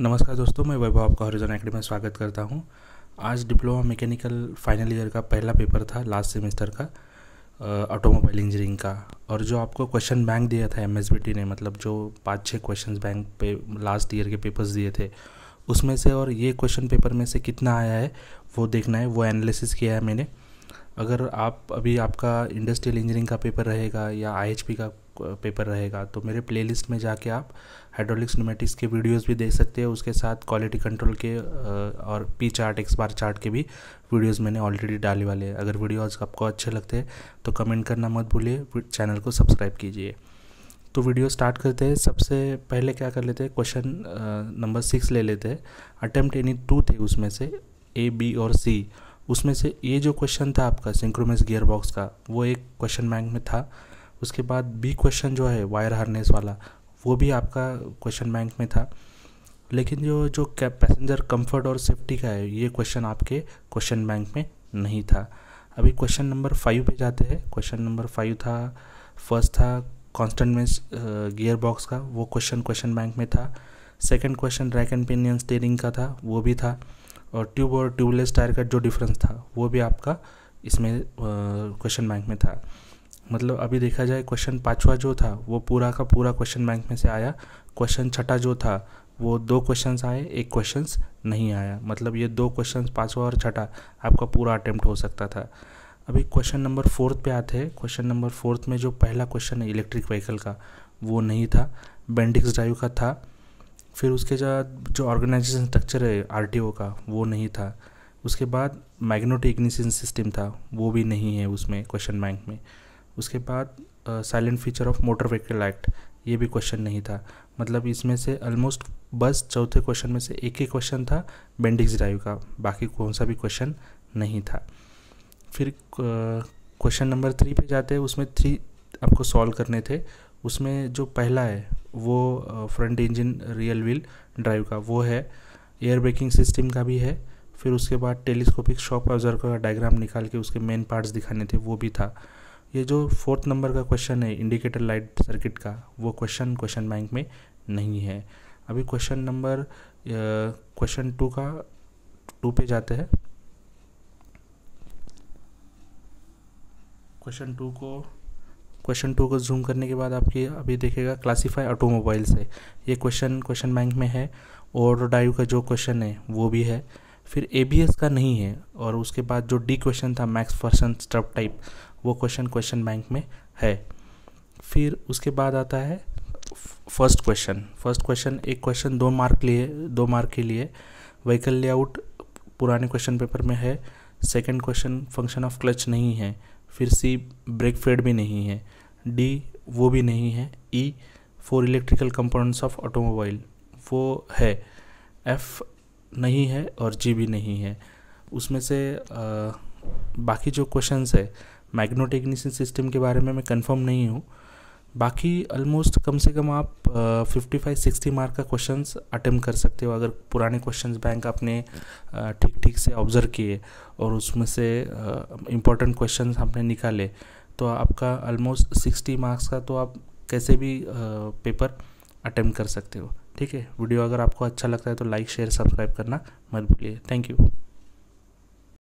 नमस्कार दोस्तों मैं वैभव आपका हरिजन एकेडमी में स्वागत करता हूं आज डिप्लोमा मैकेनिकल फाइनल ईयर का पहला पेपर था लास्ट सेमेस्टर का ऑटोमोबाइल इंजीनियरिंग का और जो आपको क्वेश्चन बैंक दिया था एम ने मतलब जो पाँच छः क्वेश्चन बैंक पे लास्ट ईयर के पेपर्स दिए थे उसमें से और ये क्वेश्चन पेपर में से कितना आया है वो देखना है वो एनालिसिस किया है मैंने अगर आप अभी आपका इंडस्ट्रियल इंजीनियरिंग का पेपर रहेगा या आई का पेपर रहेगा तो मेरे प्लेलिस्ट में जाके आप हाइड्रोलिक्स न्यूमेटिक्स के वीडियोस भी देख सकते हैं उसके साथ क्वालिटी कंट्रोल के और P chart X bar chart के भी वीडियोस मैंने ऑलरेडी डाले वाले हैं अगर वीडियोस आपको अच्छे लगते हैं तो कमेंट करना मत भूलिए चैनल को सब्सक्राइब कीजिए तो वीडियो स्टार्ट करते हैं सबसे पहले क्या कर लेते हैं क्वेश्चन नंबर सिक्स ले लेते हैं अटैम्प्ट एनी टू थे उसमें से ए बी और सी उसमें से ये जो क्वेश्चन था आपका सिंक्रोमेस गियर बॉक्स का वो एक क्वेश्चन बैंक में था उसके बाद बी क्वेश्चन जो है वायर हार्नेस वाला वो भी आपका क्वेश्चन बैंक में था लेकिन जो जो कैब पैसेंजर कंफर्ट और सेफ्टी का है ये क्वेश्चन आपके क्वेश्चन बैंक में नहीं था अभी क्वेश्चन नंबर फाइव पे जाते हैं क्वेश्चन नंबर फाइव था फर्स्ट था कॉन्स्टेंट मेंस गियर बॉक्स का वो क्वेश्चन क्वेश्चन बैंक में था second question rack and pinion steering का था वो भी था और ट्यूब और ट्यूबलेस टायर का जो डिफरेंस था वो भी आपका इसमें क्वेश्चन बैंक में था मतलब अभी देखा जाए क्वेश्चन पाँचवा जो था वो पूरा का पूरा क्वेश्चन बैंक में से आया क्वेश्चन छठा जो था वो दो क्वेश्चन आए एक क्वेश्चन नहीं आया मतलब ये दो क्वेश्चन पाँचवा और छठा आपका पूरा अटैम्प्ट हो सकता था अभी क्वेश्चन नंबर फोर्थ पे आते हैं क्वेश्चन नंबर फोर्थ में जो पहला क्वेश्चन है इलेक्ट्रिक व्हीकल का वो नहीं था बेंडिक्स ड्राइव का था फिर उसके बाद जो ऑर्गेनाइजेशन स्ट्रक्चर है आर का वो नहीं था उसके बाद मैग्नोटिक इग्निशन सिस्टम था वो भी नहीं है उसमें क्वेश्चन बैंक में उसके बाद salient feature of motor vehicle act ये भी क्वेश्चन नहीं था मतलब इसमें से ऑलमोस्ट बस चौथे क्वेश्चन में से एक ही क्वेश्चन था बेंडिक्स ड्राइव का बाकी कौन सा भी क्वेश्चन नहीं था फिर क्वेश्चन नंबर थ्री पे जाते हैं उसमें थ्री आपको सॉल्व करने थे उसमें जो पहला है वो front engine rear wheel drive का वो है एयर ब्रेकिंग सिस्टम का भी है फिर उसके बाद टेलीस्कोपिक शॉप ऑब्जर्व का डायग्राम निकाल के उसके मेन पार्ट्स दिखाने थे वो भी था ये जो फोर्थ नंबर का क्वेश्चन है इंडिकेटर लाइट सर्किट का वो क्वेश्चन क्वेश्चन बैंक में नहीं है अभी क्वेश्चन नंबर क्वेश्चन टू का टू पे जाते हैं क्वेश्चन टू को क्वेश्चन टू को जूम करने के बाद आपकी अभी देखेगा क्लासीफाई ऑटोमोबाइल से ये क्वेश्चन क्वेश्चन बैंक में है और डायू का जो क्वेश्चन है वो भी है फिर ए का नहीं है और उसके बाद जो डी क्वेश्चन था मैक्स फर्सन स्ट्रप टाइप वो क्वेश्चन क्वेश्चन बैंक में है फिर उसके बाद आता है फर्स्ट क्वेश्चन फर्स्ट क्वेश्चन एक क्वेश्चन दो मार्क लिए दो मार्क के लिए व्हीकल लेआउट पुराने क्वेश्चन पेपर में है second question function of clutch नहीं है फिर सी ब्रेक फेड भी नहीं है डी वो भी नहीं है E for electrical components of automobile वो है एफ नहीं है और जी भी नहीं है उसमें से आ, बाकी जो क्वेश्चंस है मैग्नोटेक्नीशियन सिस्टम के बारे में मैं कंफर्म नहीं हूँ बाकी ऑलमोस्ट कम से कम आप फिफ्टी फाइव सिक्सटी मार्क का क्वेश्चन अटेम्प्ट कर सकते हो अगर पुराने क्वेश्चन बैंक आपने ठीक ठीक से ऑब्जर्व किए और उसमें से इम्पोर्टेंट क्वेश्चन आपने निकाले तो आपका ऑलमोस्ट सिक्सटी मार्क्स का तो आप कैसे भी पेपर अटेम्प्ट कर सकते हो ठीक है वीडियो अगर आपको अच्छा लगता है तो लाइक शेयर सब्सक्राइब करना मत भूलिए थैंक यू